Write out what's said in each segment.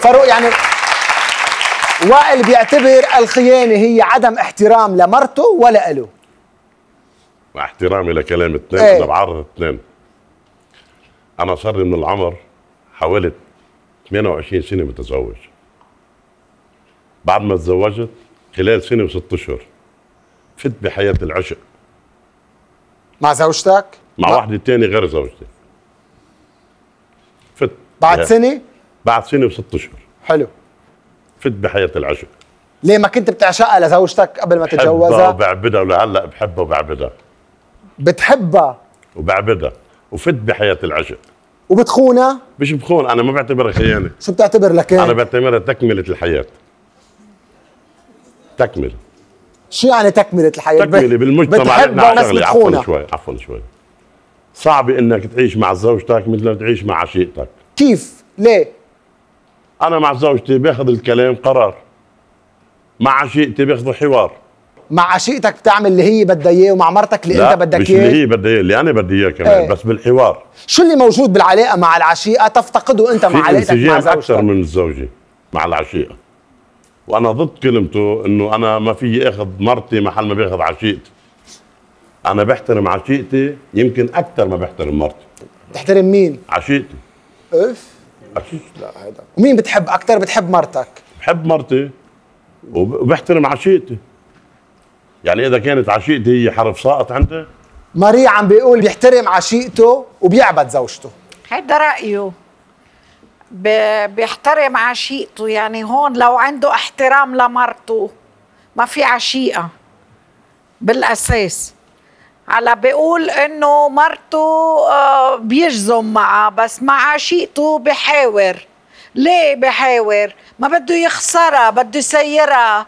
فاروق يعني وائل بيعتبر الخيانه هي عدم احترام لمرته ولا له مع احترامي لكلام اثنين ايه؟ انا بعرض اثنين انا صار من العمر حوالي 28 سنه متزوج بعد ما اتزوجت خلال سنه وست اشهر فت بحياه العشق مع زوجتك؟ مع, مع واحده ثانيه غير زوجتي فت بعد سنه؟ بعد سنه وست اشهر حلو فت بحياه العشق ليه ما كنت بتعشقها لزوجتك قبل ما تتجوزها؟ بحبها وبعبدها ولهلا بحبها وبعبدها بتحبها وبعبدها وفت بحياه العشق وبتخونها؟ مش بخون انا ما بعتبرها خيانه شو بتعتبر لك انا بعتبرها تكمله الحياه تكمله شو يعني تكمله الحياه؟ تكمله بالمجتمع عندنا عفوا شوي عفوا شوي صعب انك تعيش مع زوجتك مثل ما تعيش مع عشيقتك كيف؟ ليه؟ انا مع زوجتي باخذ الكلام قرار مع عشيقتي باخذ حوار مع عشيقتك بتعمل اللي هي بدها اياه ومع مرتك اللي لا انت بدك اياه مش اللي هي بدها اياه اللي انا بدي اياه كمان ايه. بس بالحوار شو اللي موجود بالعلاقه مع العشيقه تفتقده انت مع علاقتك مع زوجتك اكثر من الزوجه مع العشيقه وانا ضد كلمته انه انا ما في اخذ مرتي محل ما باخذ عشيقتي انا بحترم عشيقتي يمكن اكثر ما بحترم مرتي بتحترم مين عشيقتي اف اكيد لا هيدا ومين بتحب اكثر بتحب مرتك بحب مرتي وبحترم عشيقتي يعني اذا كانت عشيقتي هي حرف ساقط عندي ماري عم بيقول بيحترم عشيقته وبيعبد زوجته هيدا رايه بيحترم عشيقته يعني هون لو عنده احترام لمرته ما في عشيقه بالاساس على بيقول انه مرته آه، بيجزم معه بس مع عشيقته بحاور ليه بحاور ما بده يخسرها بده يسيرها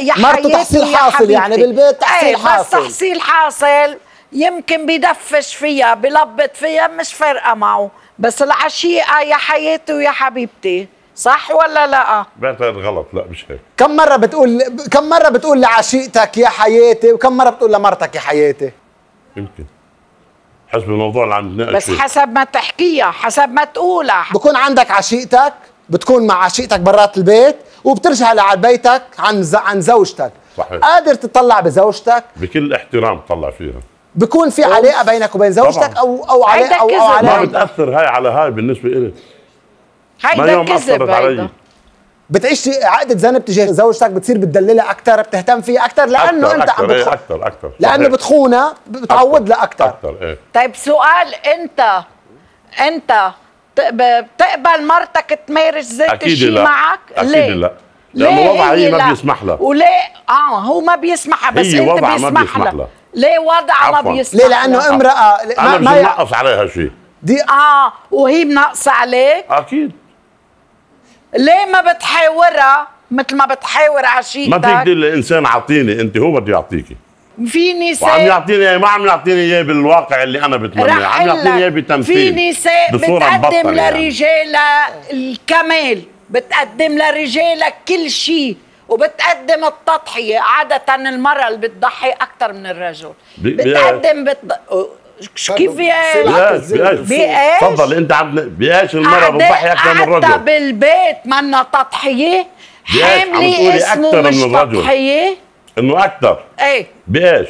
يا مرته تحصيل حاصل يعني بالبيت تحصيل إيه، حاصل بس تحصيل حاصل يمكن بيدفش فيها بلبط فيها مش فارقه معه بس العشيقه يا حياتي ويا حبيبتي صح ولا لا؟ بعتقد غلط لا مش هيك كم مرة بتقول كم مرة بتقول لعشيقتك يا حياتي وكم مرة بتقول لمرتك يا حياتي؟ يمكن حسب الموضوع اللي عم نناقشه بس حسب ما تحكيها حسب ما تقولها بكون عندك عشيقتك بتكون مع عشيقتك برات البيت وبترجع لبيتك عن ز... عن زوجتك صحيح قادر تطلع بزوجتك بكل احترام تطلع فيها بكون في علاقه بينك وبين زوجتك طبعا. او او علاقه او, أو علاقه ما بتاثر هاي على هاي بالنسبه إلي هيدا كذب هيدا بتعيش عقدة ذنب تجاه زوجتك بتصير بتدللها أكثر بتهتم فيها أكثر لأنه أكتر أنت عم إيه، بتخ... إيه أكثر أكثر لأنه بتخونها بتعود لها أكثر إيه. طيب سؤال أنت أنت بتقبل مرتك تمارس ذات الشيء معك؟ أكيد ليه؟ لا لأنه وضعها هي ما بيسمح لها وليه اه هو ما بيسمح بس هي أنت بيسمح لها ليه وضعها ما بيسمح ليه لأنه امرأة ما أنا مش منقص عليها شيء دي اه وهي منقصة عليك؟ أكيد ليه ما بتحاورها مثل ما بتحاور عشيقتك ما فيك تقول الانسان عطيني انت هو بده يعطيكي في نساء وعم يعطيني ما عم يعطيني اياه بالواقع اللي انا بتمناه عم يعطيني اياه بتمثيل في نساء بتقدم يعني. لرجالها يعني. الكمال بتقدم لرجالها كل شيء وبتقدم التضحيه عاده المراه اللي بتضحي اكثر من الرجل بتقدم بتض... طيب، كيف بيقاش بيقاش تفضل انت عند بيقاش المره بتضحي اكثر من الرجل حتى بالبيت منا تضحيه حاملي اسمه مش تضحيه انه اكثر ايه بيقاش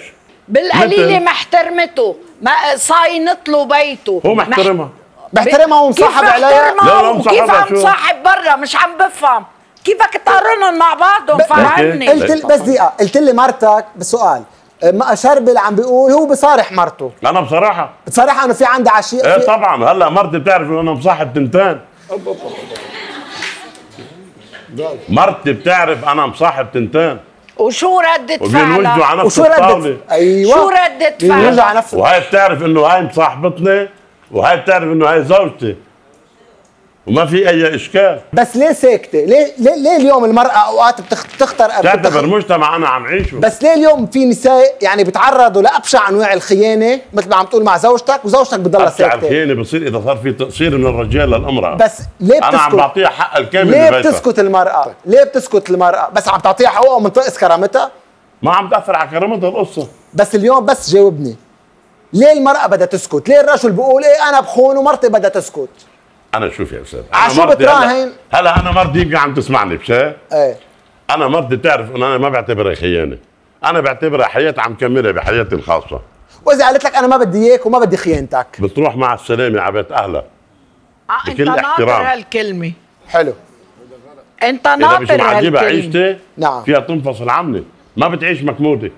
بالقليله ما احترمته ما صاينت له بيته هو محترمها بحترمها ومصاحب عليها كيف عم صاحب برا مش عم بفهم كيفك تقارنهم مع بعضهم فهمني قلت بس دقيقه قلت لي مرتك بسؤال ما شربل عم بيقول هو بصارح مرته انا بصراحه بصراحه انه في عندي عشيق ايه طبعا هلا مرتي بتعرف انه انا مصاحب تنتان مرتي بتعرف انا مصاحب تنتان وشو ردة فعلها؟ على نفس وشو الطاولة ردت... ايوه شو ردة فعلها؟ على وهي بتعرف انه هاي مصاحبتني وهي بتعرف انه هاي زوجتي وما في اي اشكال بس ليه ساكته؟ ليه ليه, ليه اليوم المراه اوقات بتختار تعتبر مجتمع انا عم عيشه بس ليه اليوم في نساء يعني بتعرضوا لابشع انواع الخيانه مثل ما عم تقول مع زوجتك وزوجتك بتضلها ساكته ابشع الخيانه بصير اذا صار في تقصير من الرجال للامراه بس ليه بتسكت؟ انا عم بعطيها حقها الكامل ليه بتسكت المراه؟ ليه بتسكت المراه؟ بس عم تعطيها حقوقها ومن كرامتها؟ ما عم تاثر على كرامتها القصه بس اليوم بس جاوبني ليه المراه بدها تسكت؟ ليه الرجل بيقول ايه انا بخون ومرتي بدها تسكت؟ انا شوف يا استاذ شو بتراهن هلا انا مرضي يمكن عم تسمعني مش ايه انا مرضي تعرف ان انا ما بعتبرها خيانه انا بعتبرها حياه عم كملها بحياتي الخاصه واذا قالت لك انا ما بدي اياك وما بدي خيانتك بتروح مع السلامه على بيت اهلها آه، بكل انت ناطر هالكلمه حلو انت ناطر هالكلمه اذا مش معجبها عيشتي نعم فيها تنفصل عني ما بتعيش مكموده